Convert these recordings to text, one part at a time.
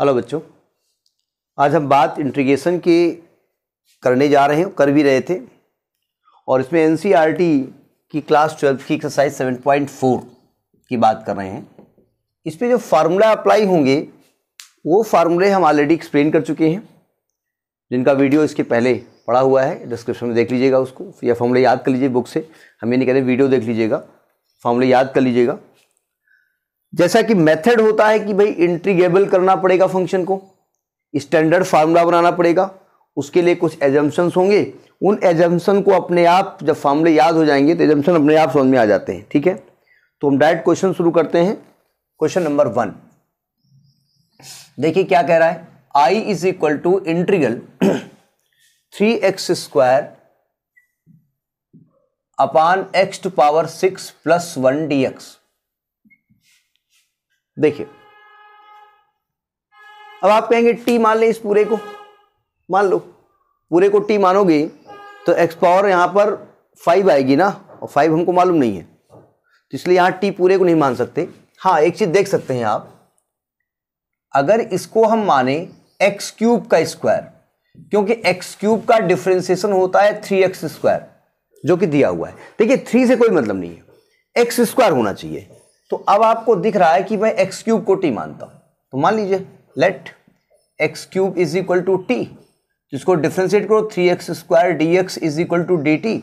hello बच्चों आज हम बात इंट्रीगेशन के करने जा रहे हैं कर भी रहे थे और इसमें एन e की क्लास ट्वेल्थ की एक्सरसाइज सेवन पॉइंट फोर की बात कर रहे हैं इस पर जो फार्मूला अप्लाई होंगे वो फार्मूले हम ऑलरेडी एक्सप्लेन कर चुके हैं जिनका वीडियो इसके पहले पड़ा हुआ है डिस्क्रिप्शन में देख लीजिएगा उसको या फॉर्मूले याद कर लीजिए बुक से हम ये नहीं कह रहे वीडियो देख लीजिएगा फॉर्मूले याद कर लीजिएगा जैसा कि मेथड होता है कि भाई इंट्रीगेबल करना पड़ेगा फंक्शन को स्टैंडर्ड फार्मूला बनाना पड़ेगा उसके लिए कुछ एजम्पन्स होंगे उन एजम्पन को अपने आप जब फार्मूले याद हो जाएंगे तो एजम्पन अपने आप समझ में आ जाते हैं ठीक है तो हम डायरेक्ट क्वेश्चन शुरू करते हैं क्वेश्चन नंबर वन देखिए क्या कह रहा है I is equal to integral three x square upon X to power six plus one D X देखिए अब आप कहेंगे टी मान लें इस पूरे को मान लो पूरे को टी मानोगे तो एक्स पावर यहां पर फाइव आएगी ना और फाइव हमको मालूम नहीं है तो इसलिए यहां टी पूरे को नहीं मान सकते हाँ एक चीज़ देख सकते हैं आप अगर इसको हम माने एक्स क्यूब का स्क्वायर क्योंकि एक्स क्यूब का डिफ्रेंसिएशन होता है थ्री एक्स स्क्वायर जो कि दिया हुआ है देखिए थ्री से कोई मतलब नहीं है एक्स स्क्वायर होना चाहिए तो अब आपको दिख रहा है कि मैं एक्स क्यूब को टी मानता हूँ तो मान लीजिए let x cube is equal to T जिसको डिफ्रेंशिएट करो three x square D x is equal to D T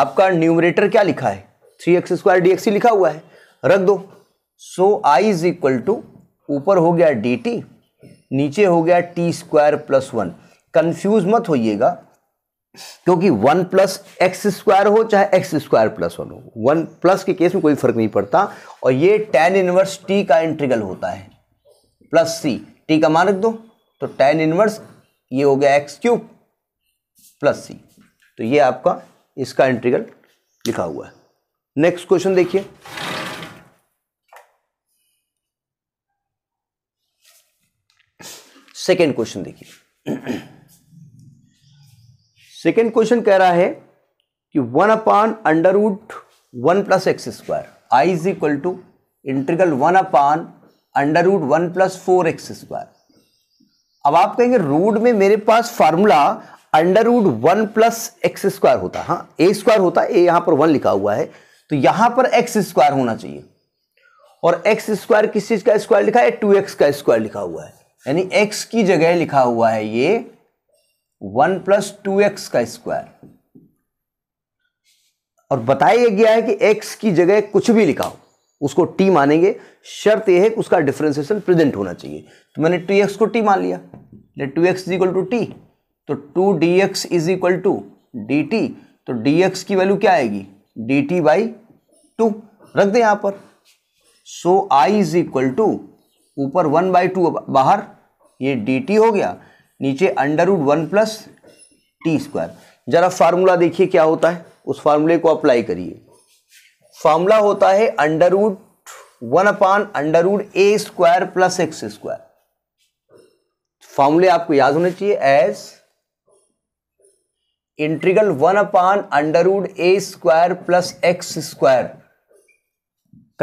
आपका न्यूमरेटर क्या लिखा है three x square D X ही लिखा हुआ है रख दो so I is equal to ऊपर हो गया डी टी नीचे हो गया T square plus one confuse मत होइएगा क्योंकि वन प्लस एक्स स्क्वायर हो चाहे एक्स स्क्वायर प्लस वन हो वन प्लस के केस में कोई फर्क नहीं पड़ता और ये टेन इनवर्स टी का इंट्रीगल होता है प्लस सी टी का मान रख दो तो टेन इनवर्स ये हो गया एक्स क्यूब प्लस सी तो ये आपका इसका इंट्रीगल लिखा हुआ है नेक्स्ट क्वेश्चन देखिए सेकेंड क्वेश्चन देखिए सेकेंड क्वेश्चन कह रहा है कि one upon under root one plus x square I is equal to integral one upon under root one plus four X square अब आप कहेंगे रूट में मेरे पास formula under root one plus x square होता हाँ ए स्क्वायर होता ए यहां पर वन लिखा हुआ है तो यहां पर एक्स स्क्वायर होना चाहिए और एक्स स्क्वायर किस चीज़ का स्क्वायर लिखा है टू एक्स का स्क्वायर लिखा हुआ है यानी एक्स की जगह लिखा हुआ है ये वन प्लस टू एक्स का स्क्वायर और बताया गया है कि एक्स की जगह कुछ भी लिखा हो उसको टी मानेंगे शर्त यह है कि उसका डिफरेंसिएशन प्रेजेंट होना चाहिए तो मैंने टू एक्स को टी मान लिया two X is equal to T तो two D x is equal to D T तो डी एक्स की वैल्यू क्या आएगी डी टी बाई टू रख दें यहां पर so I is equal to ऊपर वन बाई टू बाहर ये डी टी हो गया नीचे under root one plus T square जरा फार्मूला देखिए क्या होता है उस फार्मूले को अप्लाई करिए फार्मूला होता है under root one upon under root ए स्क्वायर प्लस एक्स स्क्वायर फार्मूले आपको याद होने चाहिए as integral one upon under A square plus x square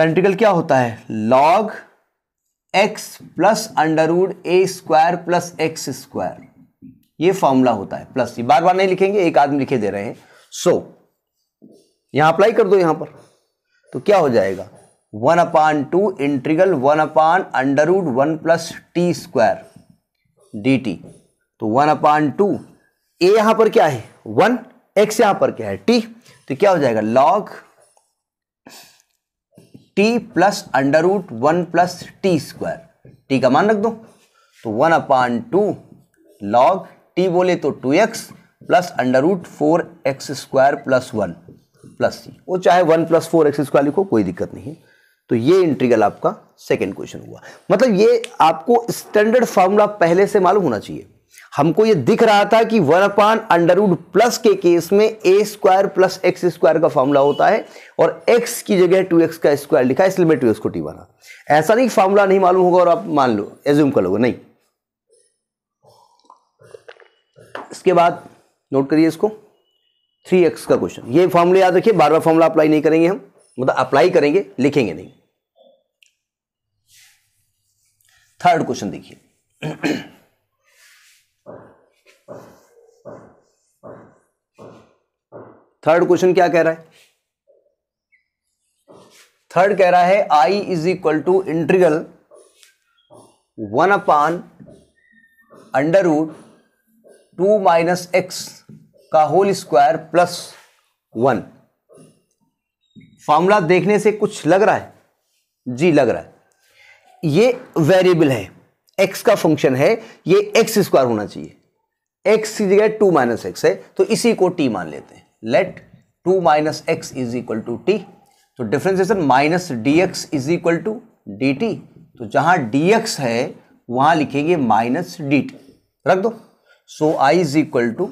integral क्या होता है log x plus under root A square plus x square ये फॉर्मूला होता है प्लस ये बार बार नहीं लिखेंगे एक आदमी लिखे दे रहे हैं सो so, यहां अप्लाई कर दो यहां पर तो क्या हो जाएगा one upon two integral one upon under root one plus T square D T तो वन अपान टू ए यहां पर क्या है वन एक्स यहां पर क्या है टी तो क्या हो जाएगा log T plus under root one plus T square T का मान रख दो तो one upon two log T बोले तो two x plus under root four X square plus one plus C वो चाहे one plus four X square लिखो कोई दिक्कत नहीं है तो ये इंटीग्रल आपका सेकेंड क्वेश्चन हुआ मतलब ये आपको स्टैंडर्ड फार्मूला पहले से मालूम होना चाहिए हमको ये दिख रहा था कि वन अपान अंडरवुड प्लस के केस में A square plus x square का फॉर्मूला होता है और एक्स की जगह टू एक्स का स्क्वायर लिखा है इसलिए मैं टू एक्स को टी बना ऐसा नहीं फॉर्मूला नहीं मालूम होगा और आप मान लो एज्यूम कर लोगे नहीं इसके बाद नोट करिए इसको थ्री एक्स का क्वेश्चन ये फॉर्मूला याद रखिए बार बार फॉर्मूला अप्लाई नहीं करेंगे हम मतलब अप्लाई करेंगे लिखेंगे नहीं थर्ड क्वेश्चन देखिए थर्ड क्वेश्चन क्या कह रहा है थर्ड कह रहा है I is equal to integral one upon under root two minus x का whole square plus one formula देखने से कुछ लग रहा है जी लग रहा है ये वेरिएबल है एक्स का फंक्शन है ये एक्स स्क्वायर होना चाहिए एक्स की जगह टू माइनस एक्स है तो इसी को टी मान लेते हैं let two minus X is equal to T तो differentiation minus D x is equal to D T तो जहां डी एक्स है वहां लिखेंगे माइनस डी टी रख दो so I is equal to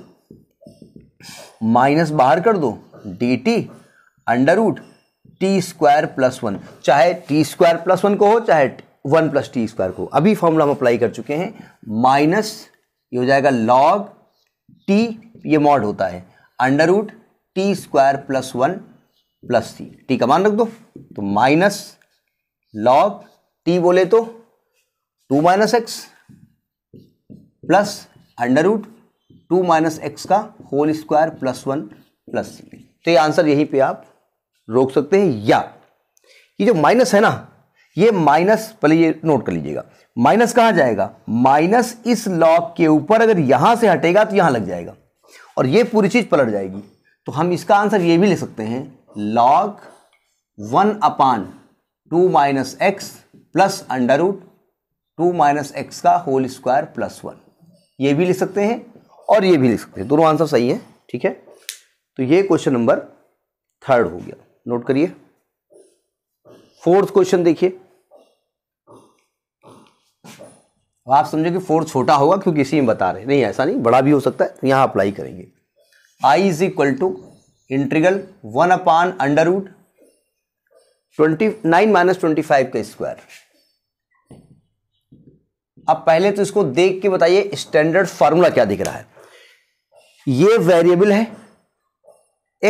minus बाहर कर दो D T under root T square plus one चाहे टी स्क्वायर प्लस वन को हो चाहे वन प्लस टी स्क्वायर को अभी फॉर्मूला हम अप्लाई कर चुके हैं माइनस ये हो जाएगा लॉग टी ये मॉड होता है under root T square plus one plus C T का मान रख दो तो माइनस लॉग टी बोले तो two minus x plus under root two minus x का whole square plus one plus सी तो ये आंसर यहीं पे आप रोक सकते हैं या ये जो माइनस है ना ये माइनस पहले ये नोट कर लीजिएगा माइनस कहां जाएगा माइनस इस लॉग के ऊपर अगर यहां से हटेगा तो यहां लग जाएगा और ये पूरी चीज पलट जाएगी तो हम इसका आंसर ये भी ले सकते हैं log one upon two minus x plus under root two minus x का होल स्क्वायर प्लस वन ये भी ले सकते हैं और ये भी ले सकते हैं दोनों आंसर सही है ठीक है तो ये क्वेश्चन नंबर थर्ड हो गया नोट करिए फोर्थ क्वेश्चन देखिए आप समझो कि फोर्थ छोटा होगा क्योंकि इसी में बता रहे हैं नहीं ऐसा नहीं बड़ा भी हो सकता है तो यहाँ अप्लाई करेंगे I is equal to integral one upon under root twenty nine minus twenty five का स्क्वायर अब पहले तो इसको देख के बताइए स्टैंडर्ड फार्मूला क्या दिख रहा है ये वेरिएबल है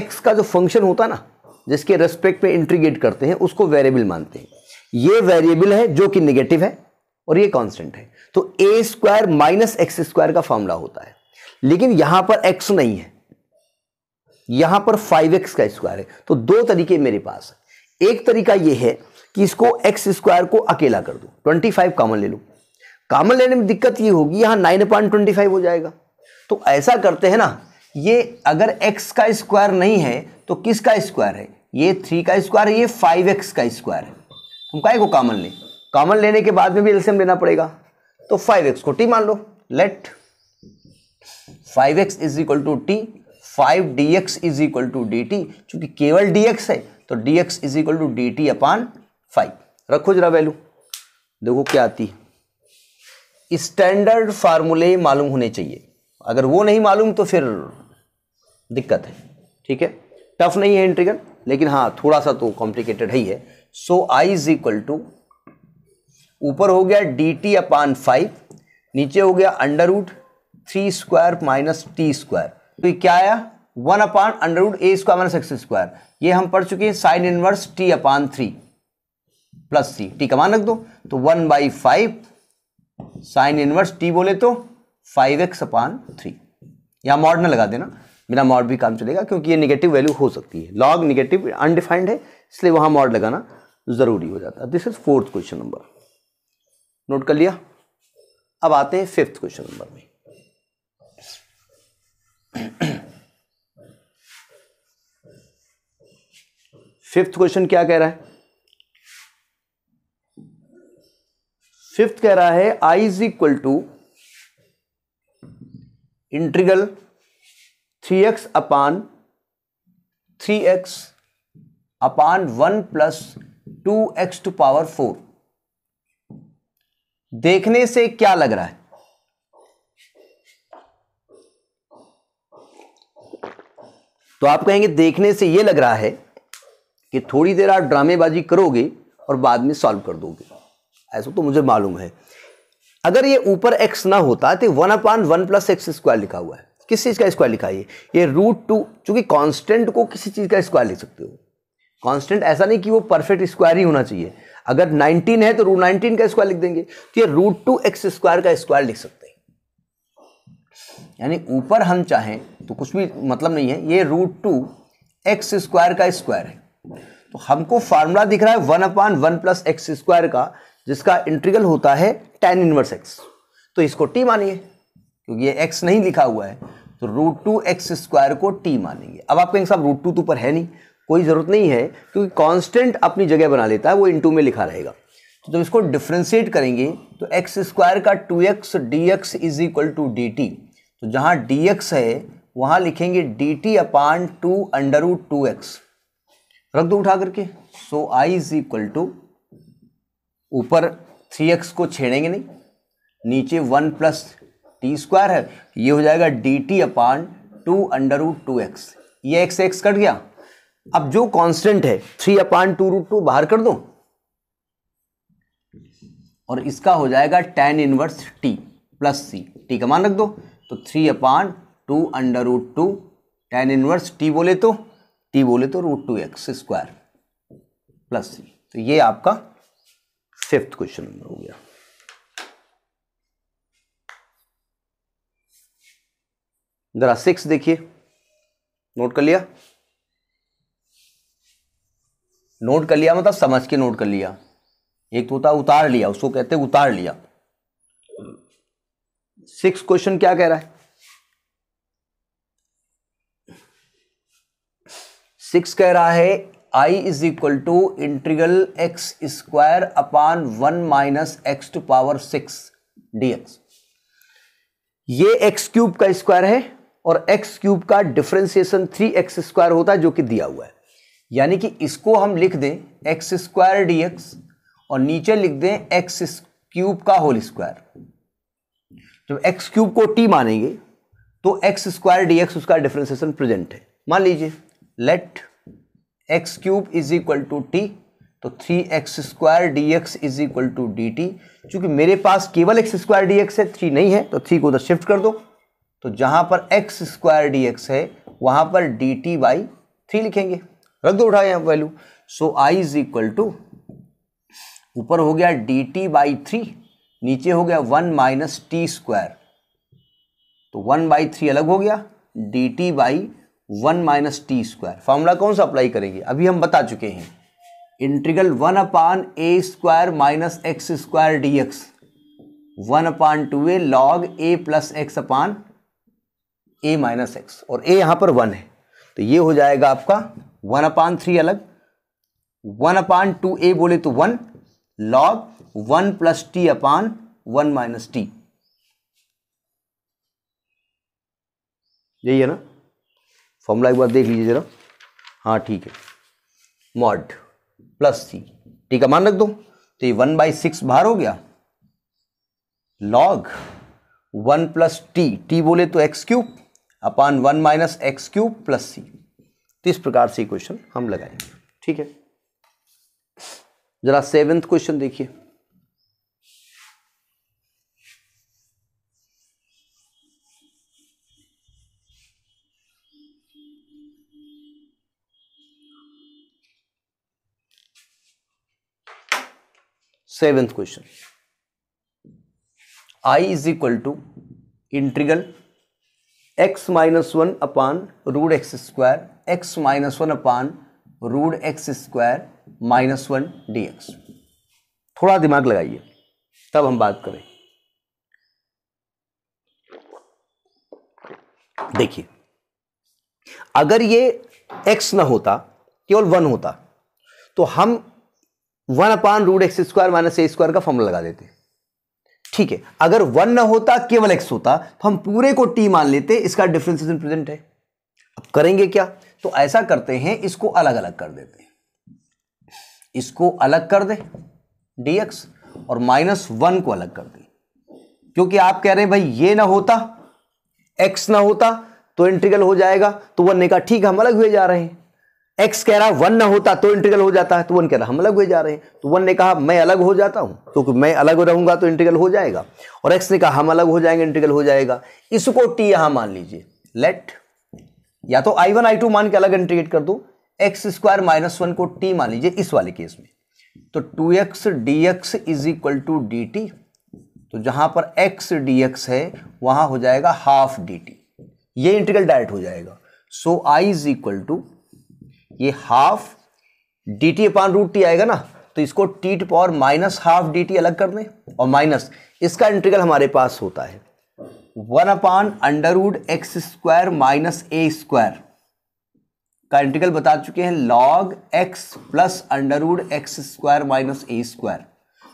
एक्स का जो फंक्शन होता है ना जिसके रेस्पेक्ट में इंट्रीगेट करते हैं उसको वेरिएबल मानते हैं ये वेरिएबल है जो कि निगेटिव है और ये कांस्टेंट है तो a square minus x square का फॉर्मूला होता है लेकिन यहां पर एक्स नहीं है यहां पर फाइव एक्स का स्क्वायर है तो दो तरीके मेरे पास है एक तरीका यह है कि इसको एक्स स्क्वायर को अकेला कर दो ट्वेंटी फाइव कॉमन ले लो कॉमन लेने में दिक्कत ये होगी यहां नाइन पॉइंट ट्वेंटी फाइव हो जाएगा तो ऐसा करते हैं ना ये अगर एक्स का स्क्वायर नहीं है तो किसका स्क्वायर है ये थ्री का स्क्वायर है ये फाइव एक्स का स्क्वायर है हम कहे को कॉमन लें कॉमन लेने के बाद में भी एल्सियम लेना पड़ेगा तो फाइव एक्स को टी मान लो let five x is equal to t five d x is equal to D t चूंकि केवल डी एक्स है तो D x is equal to D t upon five रखो जरा वैल्यू देखो क्या आती है स्टैंडर्ड फार्मूले मालूम होने चाहिए अगर वो नहीं मालूम तो फिर दिक्कत है ठीक है टफ नहीं है इंटीग्रल लेकिन हाँ थोड़ा सा तो कॉम्प्लिकेटेड ही है so I is equal to ऊपर हो गया डी टी अपान फाइव नीचे हो गया under root three square minus t square तो ये क्या आया वन अपान अंडर रूट ए स्क्वायर माइनस एक्स स्क्वायर ये हम पढ़ चुके हैं sine inverse t upon three plus C T का मान रख दो तो one by five sine inverse t बोले तो फाइव एक्स अपान थ्री यहां मॉड ना लगा देना बिना मॉड भी काम चलेगा क्योंकि ये निगेटिव वैल्यू हो सकती है लॉग निगेटिव अनडिफाइंड है इसलिए वहां मॉड लगाना ज़रूरी हो जाता है this is fourth question number note कर लिया अब आते हैं फिफ्थ क्वेश्चन नंबर में फिफ्थ क्वेश्चन क्या कह रहा है फिफ्थ कह रहा है I is equal to integral three x upon three x upon one plus two x to power four देखने से क्या लग रहा है तो आप कहेंगे देखने से ये लग रहा है कि थोड़ी देर आप ड्रामेबाजी करोगे और बाद में सॉल्व कर दोगे ऐसा तो मुझे मालूम है अगर ये ऊपर एक्स ना होता तो one upon one plus x square लिखा हुआ है किस चीज़ का स्क्वायर लिखा है ये रूट टू चूँकि कांस्टेंट को किसी चीज़ का स्क्वायर लिख सकते हो कांस्टेंट ऐसा नहीं कि वो परफेक्ट स्क्वायर ही होना चाहिए अगर 19 है तो रूट नाइनटीन का स्क्वायर लिख देंगे तो ये रूट टू एक्स स्क्वायर का स्क्वायर लिख सकते हैं यानी ऊपर हम चाहें तो कुछ भी मतलब नहीं है ये रूट टू एक्स स्क्वायर का स्क्वायर है तो हमको फार्मूला दिख रहा है one upon one plus x square का जिसका इंट्रीगल होता है टेन इनवर्स एक्स तो इसको टी मानिए क्योंकि ये एक्स नहीं लिखा हुआ है तो रूट टू एक्स स्क्वायर को टी मानेंगे अब आपके कहेंगे साहब रूट टू तो ऊपर है नहीं कोई ज़रूरत नहीं है क्योंकि कॉन्स्टेंट अपनी जगह बना लेता है वो इंटू में लिखा रहेगा तो जब इसको डिफ्रेंशिएट करेंगे तो एक्स स्क्वायर का two x d x is equal to D T तो जहाँ डी एक्स है वहाँ लिखेंगे d t upon two under root two x रख दो उठा करके so I is equal to ऊपर थ्री एक्स को छेड़ेंगे नहीं नीचे वन प्लस टी स्क्वायर है ये हो जाएगा d t upon two under root two x ये एक्स एक्स कट गया अब जो कांस्टेंट है three upon two root two बाहर कर दो और इसका हो जाएगा tan inverse t plus C T का मान रख दो तो three upon two under root two tan inverse t बोले तो टी बोले तो root two x square plus three तो ये आपका फिफ्थ क्वेश्चन नंबर हो गया जरा सिक्स देखिए नोट कर लिया नोट कर लिया मतलब समझ के नोट कर लिया एक तो होता उतार लिया उसको कहते उतार लिया सिक्स क्वेश्चन क्या कह रहा है सिक्स कह रहा है I is equal to integral x square upon one minus x to power six d x ये एक्स क्यूब का स्क्वायर है और एक्स क्यूब का डिफ्रेंसिएशन थ्री एक्स स्क्वायर होता है जो कि दिया हुआ है यानी कि इसको हम लिख दें एक्स स्क्वायर डीएक्स और नीचे लिख दें एक्स क्यूब का होल स्क्वायर जब एक्स क्यूब को टी मानेंगे तो एक्स स्क्वायर डी एक्स उसका डिफ्रेंसिएशन प्रेजेंट है मान लीजिए let x cube is equal to T तो three x square D x is equal to D t चूंकि मेरे पास केवल एक्स स्क्वायर डी एक्स है थ्री नहीं है तो थ्री को उधर शिफ्ट कर दो तो जहाँ पर एक्स स्क्वायर डी एक्स है वहां पर डी टी बाई थ्री लिखेंगे रख दो उठाए यहाँ value so I is equal to ऊपर हो गया डी टी बाई थ्री नीचे हो गया वन माइनस टी स्क्वायर तो वन बाई थ्री अलग हो गया D t by one minus t square formula कौन सा अप्लाई करेंगे अभी हम बता चुके हैं integral one upon a square minus x square D x one upon two a log a plus x upon a minus x और a यहां पर वन है तो ये हो जाएगा आपका वन अपान थ्री अलग वन अपान टू ए बोले तो one log one plus t upon one minus t यही है ना फॉर्मूला एक बार देख लीजिए जरा हाँ ठीक है मॉड प्लस सी ठीक है मान रख दो तो ये वन बाई सिक्स बाहर हो गया log one plus t t बोले तो x cube upon one minus x cube plus सी तो इस प्रकार से क्वेश्चन हम लगाएंगे ठीक है जरा सेवेंथ क्वेश्चन देखिए seventh question I is equal to integral x minus one upon root x square x minus one upon root x square minus one D x थोड़ा दिमाग लगाइए तब हम बात करें देखिए अगर ये एक्स ना होता केवल वन होता तो हम one upon root x square minus a square का फॉर्मूला लगा देते ठीक है अगर वन ना होता केवल एक्स होता तो हम पूरे को टी मान लेते इसका डिफ्रेंसिएशन प्रेजेंट है अब करेंगे क्या तो ऐसा करते हैं इसको अलग अलग कर देते इसको अलग कर दे डीएक्स और माइनस वन को अलग कर दे क्योंकि आप कह रहे हैं भाई ये ना होता एक्स ना होता तो इंटीग्रल हो जाएगा तो वन ने कहा ठीक हम अलग हुए जा रहे हैं एक्स कह रहा वन ना होता तो इंटीग्रल हो जाता है तो वन कह रहा हम अलग हुए जा रहे हैं तो वन ने कहा मैं अलग हो जाता हूं क्योंकि तो मैं अलग रहूंगा तो इंटीग्रल हो जाएगा और एक्स ने कहा हम अलग हो जाएंगे इंटीग्रल हो जाएगा इसको टी यहाँ मान लीजिए लेट या तो आई वन आई टू मान के अलग इंटीग्रेट कर दो एक्स स्क्वायर माइनस वन को टी मान लीजिए इस वाले केस में तो two x d x is equal to D T तो जहां पर एक्स डी एक्स है वहां हो जाएगा हाफ डी टी ये इंटीग्रल डायरेक्ट हो जाएगा so I is equal to ये half d t upon root t आएगा ना तो इसको t to power minus half d t अलग कर दें और माइनस इसका इंटीग्रल हमारे पास होता है one upon under root x square minus a square का इंटीग्रल बता चुके हैं log x plus under root x square minus a square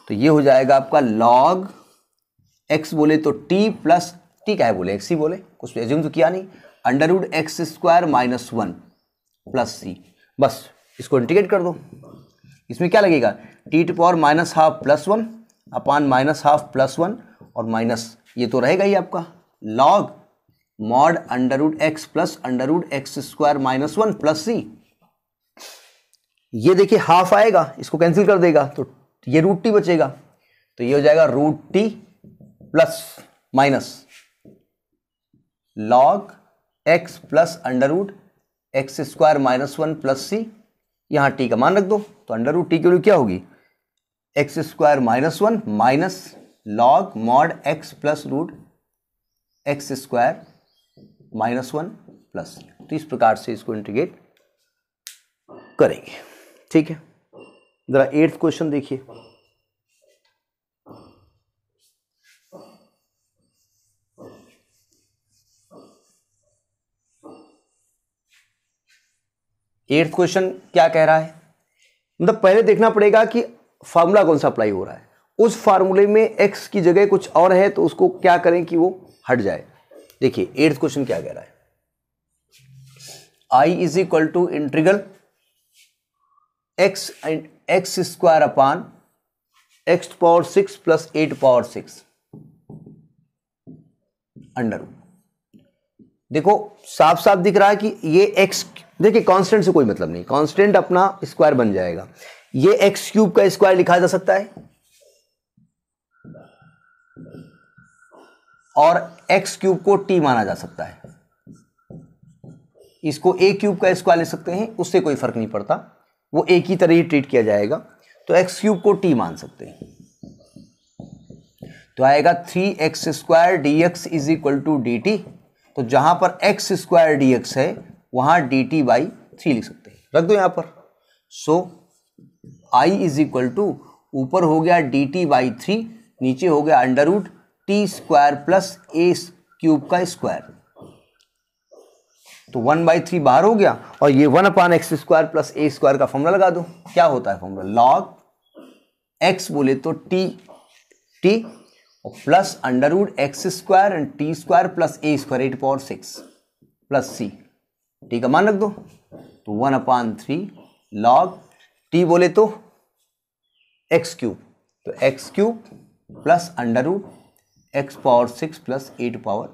तो ये हो जाएगा आपका लॉग एक्स बोले तो टी प्लस टी क्या है बोले एक्स ही बोले कुछ एज्यूम तो किया नहीं under root x square minus one plus c बस इसको इंटीग्रेट कर दो इसमें क्या लगेगा t to power minus half plus one upon minus half plus one और माइनस ये तो रहेगा ही आपका log mod under root x plus under root x square minus one plus c ये देखिए हाफ आएगा इसको कैंसिल कर देगा तो ये रूट टी बचेगा तो ये हो जाएगा root t plus minus log x plus under root x square minus one plus c यहाँ टी का मान रख दो तो अंडर रूट टी की वैल्यू क्या होगी x square minus one minus log mod x plus root x square minus one plus तो इस प्रकार से इसको इंटीग्रेट करेंगे ठीक है ज़रा एट्थ क्वेश्चन देखिए एट्थ क्वेश्चन क्या कह रहा है मतलब पहले देखना पड़ेगा कि फार्मूला कौन सा अप्लाई हो रहा है उस फार्मूले में एक्स की जगह कुछ और है तो उसको क्या करें कि वो हट जाए देखिए एट्थ क्वेश्चन क्या कह रहा है I is equal to integral x and x square upon x power six plus eight power six under देखो साफ साफ दिख रहा है कि ये एक्स देखिए कांस्टेंट से कोई मतलब नहीं कांस्टेंट अपना स्क्वायर बन जाएगा ये एक्स क्यूब का स्क्वायर लिखा जा सकता है और एक्स क्यूब को टी माना जा सकता है इसको ए क्यूब का स्क्वायर ले सकते हैं उससे कोई फर्क नहीं पड़ता वो एक ही तरह ही ट्रीट किया जाएगा तो एक्स क्यूब को टी मान सकते हैं तो आएगा three x square D x is equal to D T तो जहां पर एक्स स्क्वायर डी एक्स है वहां डी टी बाई थ्री लिख सकते हैं रख दो यहां पर so I is equal to ऊपर हो गया डी टी बाई थ्री नीचे हो गया under root T square plus a cube का स्क्वायर तो वन बाई थ्री बाहर हो गया और ये one upon x square plus a square का फॉर्मूला लगा दो क्या होता है फॉर्मूला लॉग एक्स बोले तो टी टी और plus under root x square and t square plus a square eight power six plus C T का मान रख दो तो one upon three log T बोले तो एक्स क्यूब तो x cube plus under root x power six plus eight power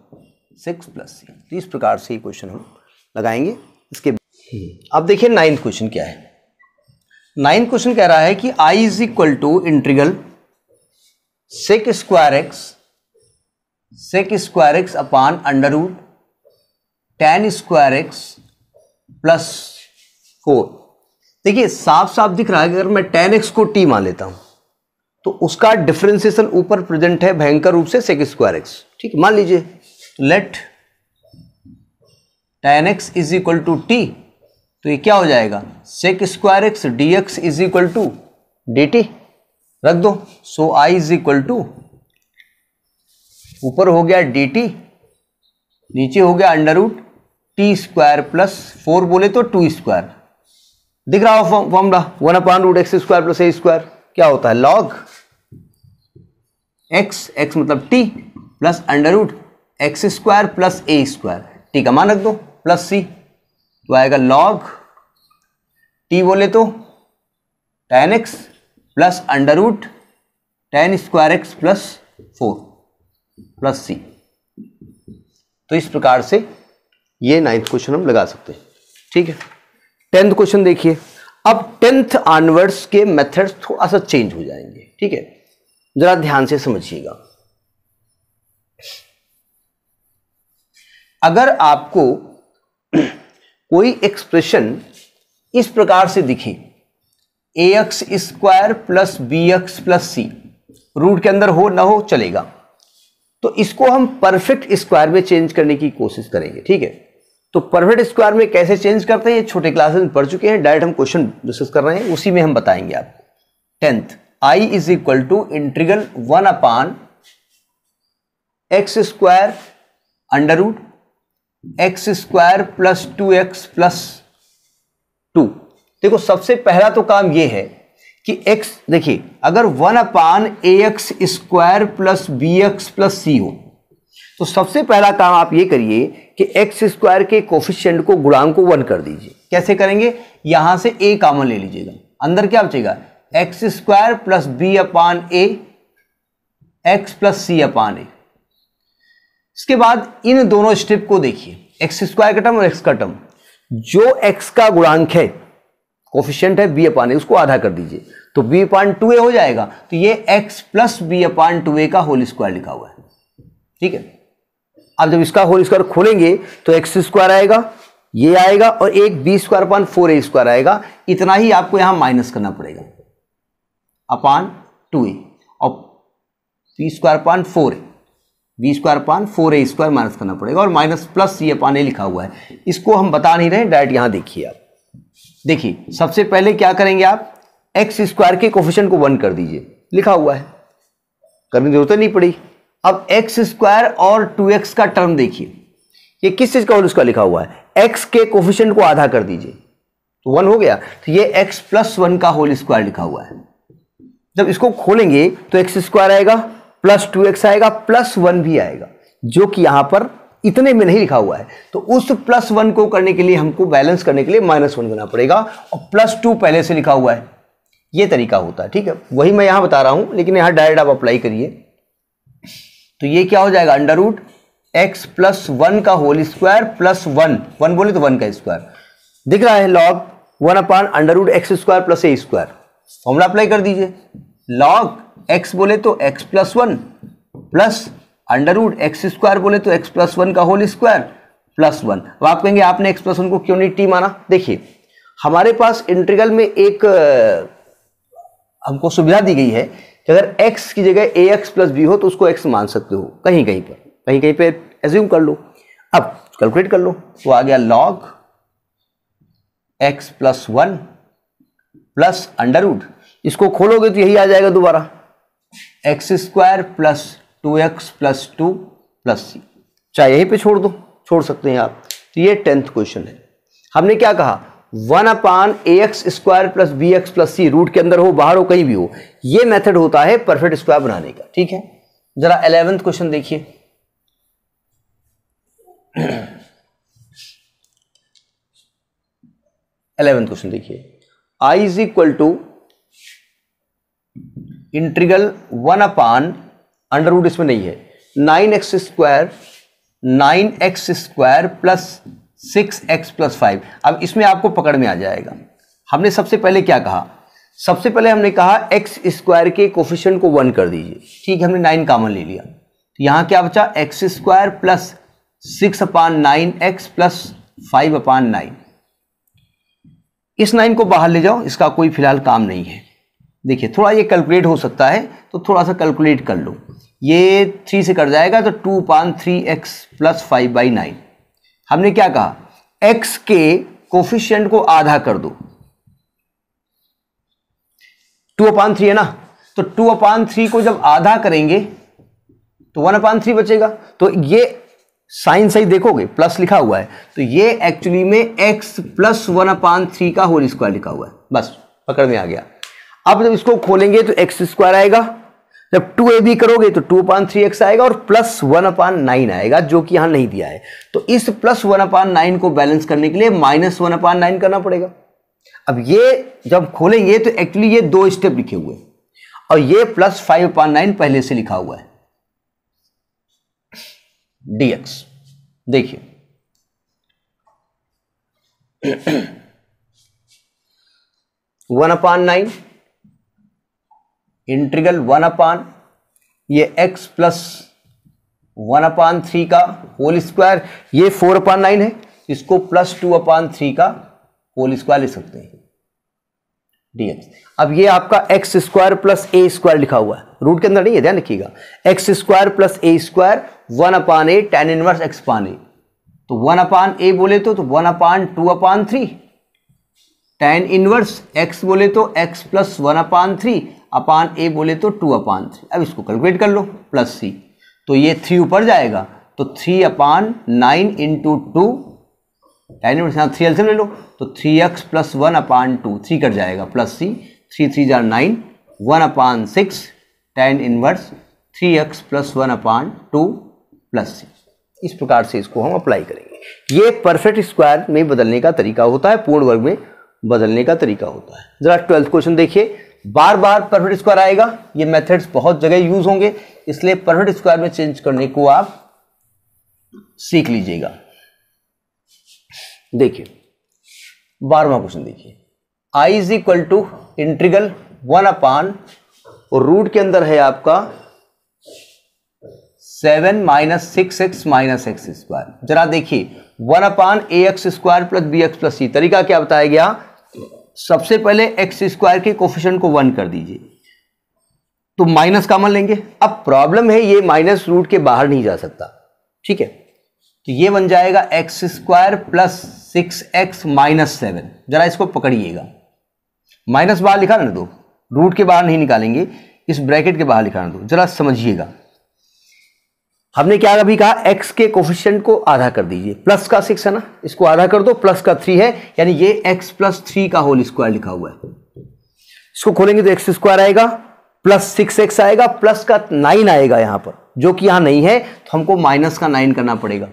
six plus सी तो इस प्रकार से ही क्वेश्चन हम लगाएंगे इसके अब देखिए नाइन्थ क्वेश्चन क्या है नाइन्थ क्वेश्चन कह रहा है कि I is equal to integral sec square x sec square x upon under root tan square x plus four देखिए साफ साफ दिख रहा है कि अगर मैं टेन एक्स को टी मान लेता हूं तो उसका डिफ्रेंसिएशन ऊपर प्रेजेंट है भयंकर रूप से सेक स्क्वायर एक्स ठीक मान लीजिए तो let tan x is equal to T तो ये क्या हो जाएगा sec square x d x is equal to D T रख दो so I is equal to ऊपर हो गया डी टी नीचे हो गया under root T square plus four बोले तो टू स्क्वायर दिख रहा हो formula one upon root x square plus a square क्या होता है लॉग एक्स एक्स मतलब T plus under root x square plus a square T का मान रख दो प्लस सी तो आएगा लॉग टी बोले तो tan x plus under root tan square x plus four plus सी तो इस प्रकार से ये नाइन्थ क्वेश्चन हम लगा सकते हैं ठीक है टेंथ क्वेश्चन देखिए अब टेंथ आनवर्ड्स के मेथड्स थोड़ा सा चेंज हो जाएंगे ठीक है जरा ध्यान से समझिएगा अगर आपको कोई एक्सप्रेशन इस प्रकार से दिखे a x square plus b x plus c root के अंदर हो ना हो चलेगा तो इसको हम परफेक्ट स्क्वायर में चेंज करने की कोशिश करेंगे ठीक है तो परफेक्ट स्क्वायर में कैसे चेंज करते हैं ये छोटे क्लासेस में पढ़ चुके हैं डायरेक्ट हम क्वेश्चन डिस्कस कर रहे हैं उसी में हम बताएंगे आपको tenth I is equal to integral one upon x square under root x square plus two x plus two देखो सबसे पहला तो काम ये है कि x देखिए अगर one upon a x square plus b x plus c हो तो सबसे पहला काम आप ये करिए कि एक्स स्क्वायर के कोफिशियंट को गुणांक को वन कर दीजिए कैसे करेंगे यहां से a कामन ले लीजिएगा अंदर क्या बचेगा x square plus b upon a x plus c upon a इसके बाद इन दोनों स्टेप को देखिए एक्स स्क्वायर का टर्म और एक्स का टर्म जो एक्स का गुणांक है कोफिशियंट है बी अपान ए उसको आधा कर दीजिए तो बी अपान टू ए हो जाएगा तो ये x plus b upon two a का होल स्क्वायर लिखा हुआ है ठीक है अब जब इसका होल स्क्वायर खोलेंगे तो एक्स स्क्वायर आएगा ये आएगा और एक b square upon four a square आएगा इतना ही आपको यहां माइनस करना पड़ेगा अपान टू ए और b square upon four a b square upon four a square minus करना पड़ेगा और माइनस प्लस सी अपान ए लिखा हुआ है इसको हम बता नहीं रहे डायरेक्ट यहां देखिए आप देखिए सबसे पहले क्या करेंगे आप एक्स स्क्वायर के कोफिशन को वन कर दीजिए लिखा हुआ है करने की जरूरत नहीं पड़ी अब एक्स स्क्वायर और टू एक्स का टर्म देखिए ये किस चीज़ का होल स्क्वायर लिखा हुआ है एक्स के कोफिशन को आधा कर दीजिए तो वन हो गया तो ये एक्स प्लस वन का होल स्क्वायर लिखा हुआ है जब इसको खोलेंगे तो एक्स स्क्वायर आएगा प्लस टू एक्स आएगा प्लस वन भी आएगा जो कि यहां पर इतने में नहीं लिखा हुआ है तो उस प्लस वन को करने के लिए हमको बैलेंस करने के लिए माइनस वन करना पड़ेगा और प्लस टू पहले से लिखा हुआ है ये तरीका होता है ठीक है वही मैं यहां बता रहा हूं लेकिन यहां डायरेक्ट आप अप्लाई करिए तो ये क्या हो जाएगा under root x plus one का whole square plus one one बोले तो वन का स्क्वायर दिख रहा है log one upon under root x square plus a square formula apply कर दीजिए लॉग एक्स बोले तो x plus one plus under root x square बोले तो एक्स प्लस वन का होल स्क्वायर प्लस वन अब आप कहेंगे आपने एक्स प्लस वन को क्यों नहीं टी माना देखिए हमारे पास इंटीग्रल में एक हमको सुविधा दी गई है कि अगर एक्स की जगह ए एक्स प्लस बी हो तो उसको एक्स मान सकते हो कहीं कहीं पर कहीं कहीं पर एज्यूम कर लो अब कैलकुलेट कर लो तो आ गया log x plus one plus under root इसको खोलोगे तो यही आ जाएगा दोबारा x square plus two x plus two plus c चाहे यहीं पे छोड़ दो छोड़ सकते हैं आप तो ये टेंथ क्वेश्चन है हमने क्या कहा one upon a x square plus b x plus c root के अंदर हो बाहर हो कहीं भी हो ये मेथड होता है परफेक्ट स्क्वायर बनाने का ठीक है जरा अलेवेंथ क्वेश्चन देखिए अलेवेंथ क्वेश्चन देखिए I is equal to integral one upon under root इसमें नहीं है nine x square nine x square plus six x plus five अब इसमें आपको पकड़ में आ जाएगा हमने सबसे पहले क्या कहा सबसे पहले हमने कहा एक्स स्क्वायर के कोफिशियंट को वन कर दीजिए ठीक है हमने नाइन कामन ले लिया तो यहाँ क्या बचा x square plus six upon nine x plus five upon nine इस नाइन को बाहर ले जाओ इसका कोई फिलहाल काम नहीं है देखिए थोड़ा ये कैलकुलेट हो सकता है तो थोड़ा सा कैलकुलेट कर लो ये थ्री से कट जाएगा तो two upon three x plus five by nine हमने क्या कहा एक्स के कोफिशियंट को आधा कर दो टू अपान थ्री है ना तो टू अपान थ्री को जब आधा करेंगे तो वन अपान थ्री बचेगा तो ये साइन सही देखोगे प्लस लिखा हुआ है तो ये एक्चुअली में x plus one upon three का होल स्क्वायर लिखा हुआ है बस पकड़ में आ गया अब जब इसको खोलेंगे तो एक्स स्क्वायर आएगा जब टू ए बी करोगे तो टू अपान थ्री एक्स आएगा और प्लस वन अपान नाइन आएगा जो कि यहां नहीं दिया है तो इस प्लस वन अपान नाइन को बैलेंस करने के लिए माइनस वन अपान नाइन करना पड़ेगा अब ये जब खोलेंगे तो एक्चुअली ये दो स्टेप लिखे हुए और ये प्लस फाइव अपान नाइन पहले से लिखा हुआ है डीएक्स देखिए one upon nine integral one upon ये x plus one upon three का होल स्क्वायर ये फोर अपान नाइन है इसको प्लस टू अपान थ्री का होल स्क्वायर ले सकते हैं डीएक्स अब ये आपका x square plus a square लिखा हुआ है रूट के अंदर नहीं है ध्यान रखिएगा x square plus a square one upon a tan inverse x upon a तो वन अपान ए बोले तो वन तो upon two upon three tan inverse x बोले तो x plus one upon three upon a बोले तो to upon three अब इसको कैलकुलेट कर लो प्लस सी तो ये थ्री ऊपर जाएगा तो three upon nine into two tan into three एल्सियम ले लो तो three x plus one upon two three cut जाएगा प्लस सी थ्री थ्री जार nine one upon six tan inverse three x plus one upon two plus c इस प्रकार से इसको हम अप्लाई करेंगे ये परफेक्ट स्क्वायर में बदलने का तरीका होता है पूर्ण वर्ग में बदलने का तरीका होता है ज़रा ट्वेल्थ क्वेश्चन देखिए बार बार परफेक्ट स्क्वायर आएगा ये मेथड्स बहुत जगह यूज होंगे इसलिए परफेक्ट स्क्वायर में चेंज करने को आप सीख लीजिएगा देखिए बारवा क्वेश्चन देखिए I is equal to integral one upon और रूट के अंदर है आपका seven minus six x minus x square जरा देखिए one upon a x square plus b x plus c तरीका क्या बताया गया सबसे पहले एक्स स्क्वायर के कोफिशन को वन कर दीजिए तो माइनस मन लेंगे अब प्रॉब्लम है ये माइनस रूट के बाहर नहीं जा सकता ठीक है तो ये बन जाएगा x square plus six x minus seven जरा इसको पकड़िएगा माइनस बाहर लिखा ना दो रूट के बाहर नहीं निकालेंगे इस ब्रैकेट के बाहर लिखा ना दो जरा समझिएगा हमने क्या अभी कहा एक्स के कोफिशियंट को आधा कर दीजिए प्लस का सिक्स है ना इसको आधा कर दो प्लस का थ्री है यानी ये एक्स प्लस थ्री का होल स्क्वायर लिखा हुआ है इसको खोलेंगे तो एक्स स्क्वायर आएगा प्लस सिक्स एक्स आएगा प्लस का नाइन आएगा यहां पर जो कि यहां नहीं है तो हमको माइनस का नाइन करना पड़ेगा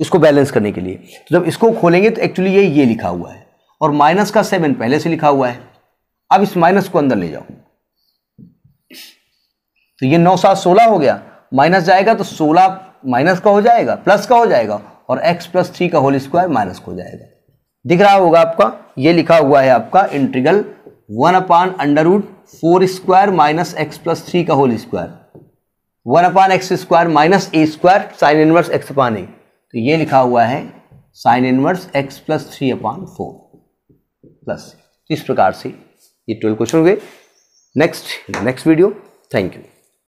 इसको बैलेंस करने के लिए तो जब इसको खोलेंगे तो एक्चुअली ये ये लिखा हुआ है और माइनस का सेवन पहले से लिखा हुआ है अब इस माइनस को अंदर ले जाओ तो ये नौ सात सोलह हो गया माइनस जाएगा तो सोलह माइनस का हो जाएगा प्लस का हो जाएगा और एक्स प्लस थ्री का होल स्क्वायर माइनस का हो जाएगा दिख रहा होगा आपका ये लिखा हुआ है आपका integral one upon under root four square minus x plus three का whole square one upon x square minus a square sine inverse x upon a तो ये लिखा हुआ है sine inverse x plus three upon four plus इस प्रकार से ये ट्वेल्व क्वेश्चन हो गए next next video thank you